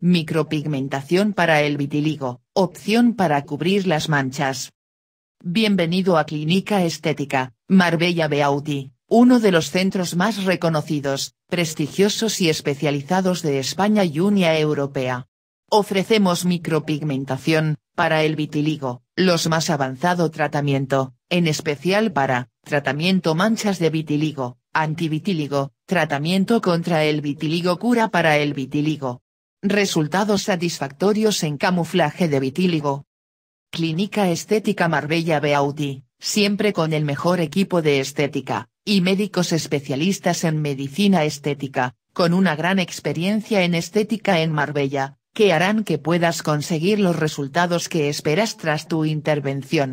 Micropigmentación para el vitiligo, opción para cubrir las manchas. Bienvenido a Clínica Estética, Marbella Beauty, uno de los centros más reconocidos, prestigiosos y especializados de España y Unia Europea. Ofrecemos micropigmentación, para el vitiligo, los más avanzado tratamiento, en especial para, tratamiento manchas de vitiligo, antivitiligo, tratamiento contra el vitiligo cura para el vitiligo, Resultados satisfactorios en camuflaje de vitíligo. Clínica Estética Marbella Beauty, siempre con el mejor equipo de estética, y médicos especialistas en medicina estética, con una gran experiencia en estética en Marbella, que harán que puedas conseguir los resultados que esperas tras tu intervención.